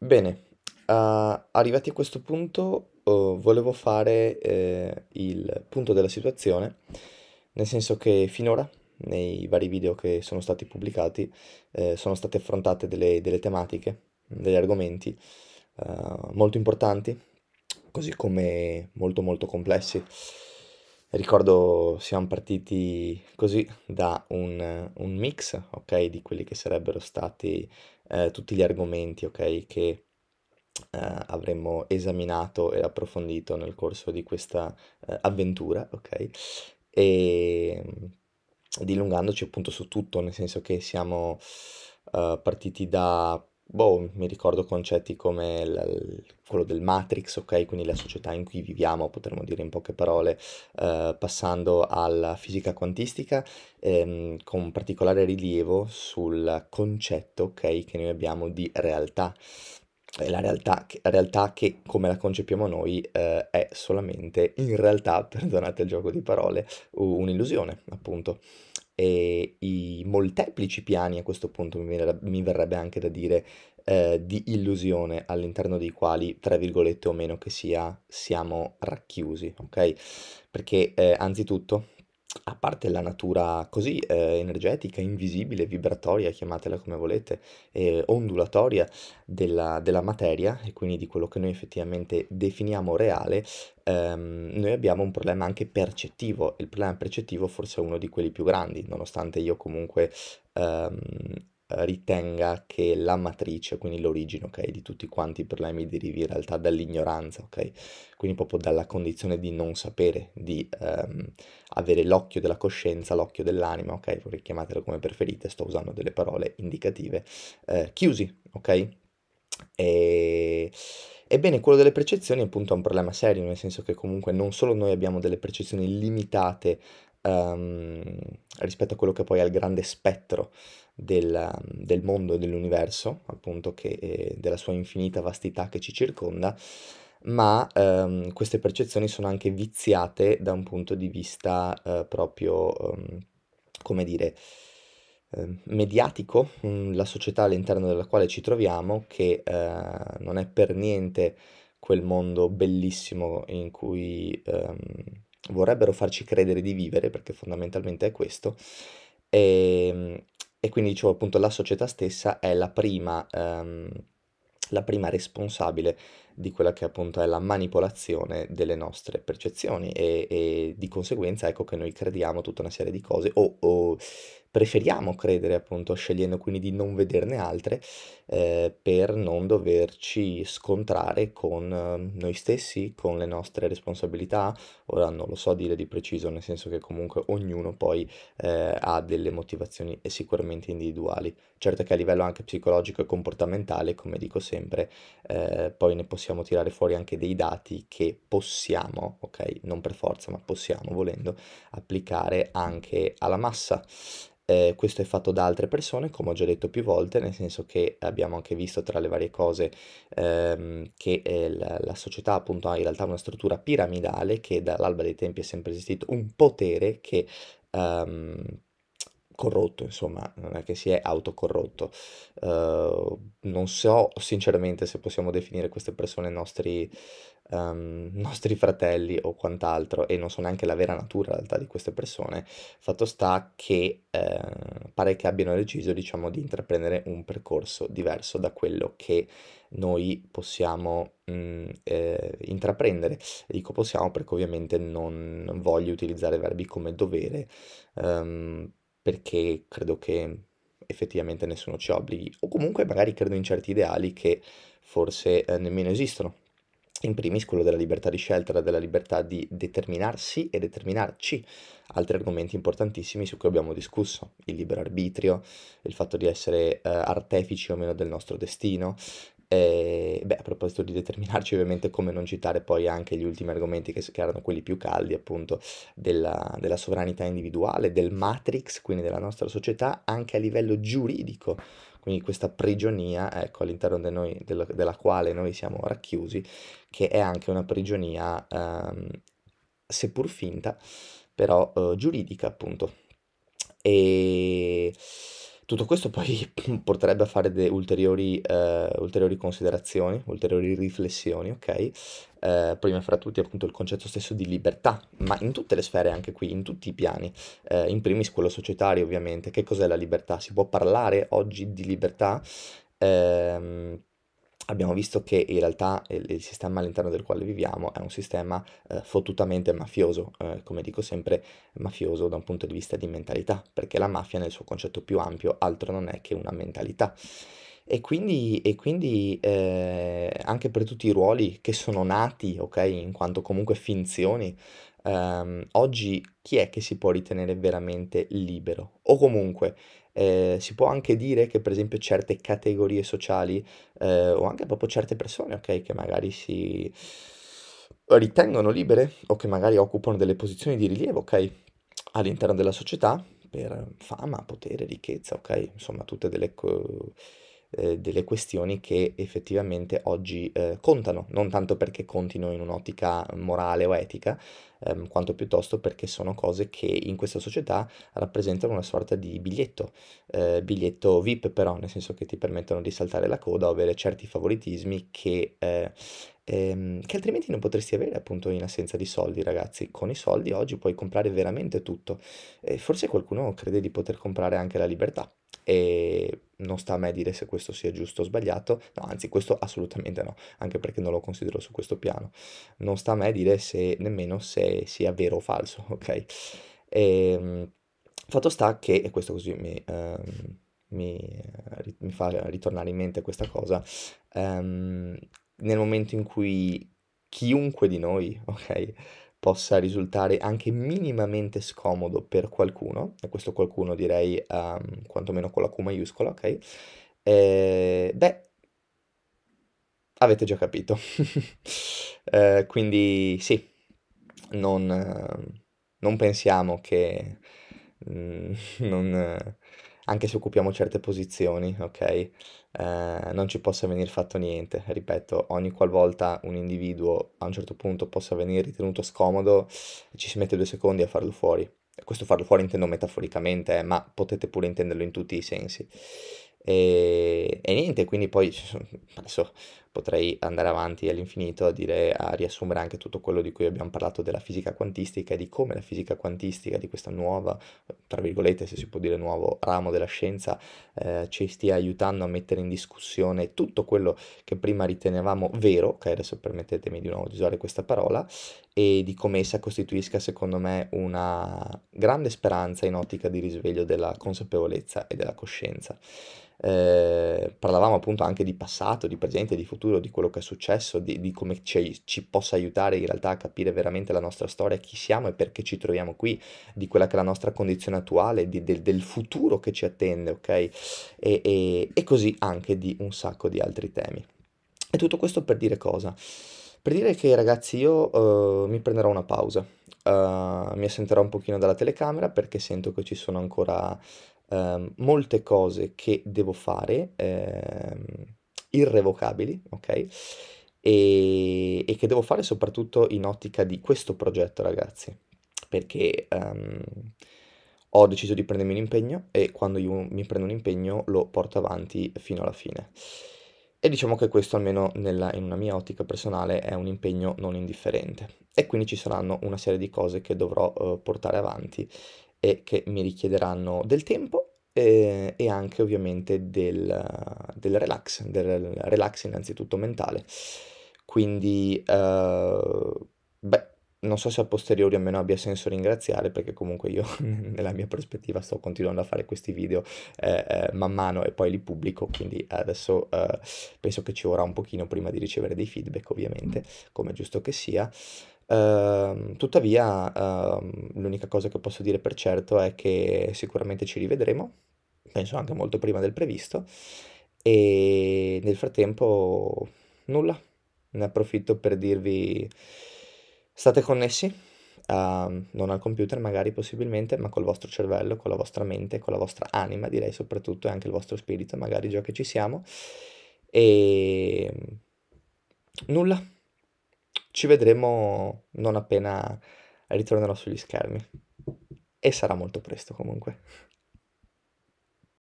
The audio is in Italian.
Bene, a arrivati a questo punto, uhm, volevo fare, ehm, il punto della situazione, nel senso che finora, nei vari video che sono stati pubblicati, ehm, sono state affrontate delle delle tematiche, degli argomenti, uhm, molto importanti, così come molto molto complessi. Ricordo siamo partiti così da un, un mix, ok, di quelli che sarebbero stati eh, tutti gli argomenti, ok, che eh, avremmo esaminato e approfondito nel corso di questa eh, avventura, ok, e dilungandoci appunto su tutto, nel senso che siamo eh, partiti da boh, mi ricordo concetti come l- quello del Matrix, ok? Quindi la società in cui viviamo, potremmo dire in poche parole, eh, passando alla fisica quantistica, ehm, con particolare rilievo sul concetto, ok, che noi abbiamo di realtà. E la realtà, realtà che, come la concepiamo noi eh, è solamente, in realtà, perdonate il gioco di parole, un'illusione, appunto e i molteplici piani, a questo punto mi, ver- mi verrebbe anche da dire, eh, di illusione all'interno dei quali, tra virgolette o meno che sia, siamo racchiusi, ok? Perché eh, anzitutto a parte la natura così eh, energetica, invisibile, vibratoria, chiamatela come volete, eh, ondulatoria della, della, materia e quindi di quello che noi effettivamente definiamo reale, ehm, noi abbiamo un problema anche percettivo e il problema percettivo forse è uno di quelli più grandi, nonostante io comunque ehm, eh, ritenga che la matrice, quindi l'origine, ok, di tutti quanti i problemi derivi in realtà dall'ignoranza, ok? Quindi proprio dalla condizione di non sapere, di ehm, avere l'occhio della coscienza, l'occhio dell'anima, ok? chiamatelo come preferite, sto usando delle parole indicative, eh, chiusi, ok? E... Ebbene, quello delle percezioni appunto è un problema serio, nel senso che comunque non solo noi abbiamo delle percezioni limitate um, rispetto a quello che poi è il grande spettro del, del mondo e dell'universo, appunto, che, della sua infinita vastità che ci circonda, ma um, queste percezioni sono anche viziate da un punto di vista uh, proprio, um, come dire, mediatico, mm, la società all'interno della quale ci troviamo, che uh, non è per niente quel mondo bellissimo in cui vorrebbero farci credere di vivere, perché fondamentalmente è questo, e, ehm, e quindi dicevo appunto la società stessa è la prima, ehm, la prima responsabile di quella che appunto è la manipolazione delle nostre percezioni e, e, di conseguenza ecco che noi crediamo tutta una serie di cose o, o preferiamo credere appunto scegliendo quindi di non vederne altre eh, per non doverci scontrare con ehm, noi stessi, con le nostre responsabilità, ora non lo so dire di preciso nel senso che comunque ognuno poi eh, ha delle motivazioni e sicuramente individuali, certo che a livello anche psicologico e comportamentale come dico sempre eh, poi ne possiamo tirare fuori anche dei dati che possiamo, ok, non per forza ma possiamo volendo applicare anche alla massa eh, questo è fatto da altre persone, come ho già detto più volte, nel senso che abbiamo anche visto tra le varie cose ehm, che eh, la, la, società appunto ha in realtà una struttura piramidale che dall'alba dei tempi è sempre esistito un potere che ehm, corrotto, insomma, non è che si è autocorrotto. Uh, non so sinceramente se possiamo definire queste persone nostri, um, nostri fratelli o quant'altro, e non so neanche la vera natura in realtà di queste persone. Fatto sta che uh, pare che abbiano deciso, diciamo, di intraprendere un percorso diverso da quello che noi possiamo mh, mm, eh, intraprendere. Dico possiamo perché ovviamente non voglio utilizzare verbi come dovere. Um, perché credo che effettivamente nessuno ci obblighi o comunque magari credo in certi ideali che forse eh, nemmeno esistono. In primis quello della libertà di scelta, della libertà di determinarsi e determinarci. Altri argomenti importantissimi su cui abbiamo discusso, il libero arbitrio, il fatto di essere eh, artefici o meno del nostro destino, e, ehm, beh, a proposito di determinarci, ovviamente, come non citare poi anche gli ultimi argomenti che, che erano quelli più caldi, appunto, della, della, sovranità individuale, del matrix, quindi della nostra società, anche a livello giuridico. Quindi questa prigionia, ecco, all'interno de noi, dello, della quale noi siamo racchiusi, che è anche una prigionia, ehm, seppur finta, però eh, giuridica, appunto. E tutto questo poi porterebbe a fare de- ulteriori, eh, ulteriori, considerazioni, ulteriori riflessioni, ok? Eh, prima fra tutti appunto il concetto stesso di libertà, ma in tutte le sfere anche qui, in tutti i piani, eh, in primis quello societario ovviamente. Che cos'è la libertà? Si può parlare oggi di libertà? Eh, abbiamo visto che in realtà eh, il, sistema all'interno del quale viviamo è un sistema eh, fottutamente mafioso, eh, come dico sempre, mafioso da un punto di vista di mentalità, perché la mafia nel suo concetto più ampio altro non è che una mentalità. E quindi, e quindi eh, anche per tutti i ruoli che sono nati, ok, in quanto comunque finzioni, ehm, oggi chi è che si può ritenere veramente libero? O comunque eh, si può anche dire che per esempio certe categorie sociali eh, o anche proprio certe persone, ok, che magari si ritengono libere o che magari occupano delle posizioni di rilievo, ok, all'interno della società per fama, potere, ricchezza, ok, insomma tutte delle... Co- eh, delle questioni che effettivamente oggi eh, contano, non tanto perché contino in un'ottica morale o etica, ehm, quanto piuttosto perché sono cose che in questa società rappresentano una sorta di biglietto, eh, biglietto VIP però, nel senso che ti permettono di saltare la coda o avere certi favoritismi che... Eh, ehm, che altrimenti non potresti avere appunto in assenza di soldi ragazzi con i soldi oggi puoi comprare veramente tutto e forse qualcuno crede di poter comprare anche la libertà e non sta a me dire se questo sia giusto o sbagliato no anzi questo assolutamente no anche perché non lo considero su questo piano non sta a me dire se nemmeno se sia vero o falso, ok? E, ehm, fatto sta che, e questo così mi, uh, mi, uh, mi fa ritornare in mente questa cosa, um, nel momento in cui chiunque di noi, ok, possa risultare anche minimamente scomodo per qualcuno, e questo qualcuno direi um, quantomeno con la Q maiuscola, ok? Eh, beh, avete già capito. eh, quindi sì, non, eh, non pensiamo che, mm, non, eh, anche se occupiamo certe posizioni, ok, eh, non ci possa venire fatto niente. Ripeto, ogni qualvolta un individuo a un certo punto possa venire ritenuto scomodo, ci si mette due secondi a farlo fuori. Questo farlo fuori intendo metaforicamente, eh, ma potete pure intenderlo in tutti i sensi. E, e, niente, quindi poi adesso potrei andare avanti all'infinito a dire, a riassumere anche tutto quello di cui abbiamo parlato della fisica quantistica e di come la fisica quantistica di questa nuova, tra virgolette se si può dire nuovo, ramo della scienza eh, ci stia aiutando a mettere in discussione tutto quello che prima ritenevamo vero, che adesso permettetemi di nuovo di usare questa parola, e di come essa costituisca secondo me una grande speranza in ottica di risveglio della consapevolezza e della coscienza. Eh, parlavamo appunto anche di passato, di presente, di futuro futuro, di quello che è successo, di, di come ci, ci, possa aiutare in realtà a capire veramente la nostra storia, chi siamo e perché ci troviamo qui, di quella che è la nostra condizione attuale, di, del, del, futuro che ci attende, ok? E, e, e così anche di un sacco di altri temi. E tutto questo per dire cosa? Per dire che ragazzi io uh, mi prenderò una pausa, uh, mi assenterò un pochino dalla telecamera perché sento che ci sono ancora uh, molte cose che devo fare ehm, irrevocabili, ok? E, e, che devo fare soprattutto in ottica di questo progetto, ragazzi, perché um, ho deciso di prendermi un impegno e quando io mi prendo un impegno lo porto avanti fino alla fine. E diciamo che questo, almeno nella, in una mia ottica personale, è un impegno non indifferente. E quindi ci saranno una serie di cose che dovrò uh, portare avanti e che mi richiederanno del tempo eh, e, anche ovviamente del, del, relax, del relax innanzitutto mentale. Quindi, uh, beh, non so se a posteriori o meno abbia senso ringraziare perché comunque io nella mia prospettiva sto continuando a fare questi video eh, eh, man mano e poi li pubblico quindi adesso eh, penso che ci vorrà un pochino prima di ricevere dei feedback ovviamente come giusto che sia Uh, tuttavia, uh, l'unica cosa che posso dire per certo è che sicuramente ci rivedremo penso anche molto prima del previsto, e nel frattempo nulla, ne approfitto per dirvi state connessi, uh, non al computer magari possibilmente, ma col vostro cervello, con la vostra mente, con la vostra anima direi soprattutto e anche il vostro spirito, magari già che ci siamo, e nulla, ci vedremo non appena ritornerò sugli schermi e sarà molto presto comunque.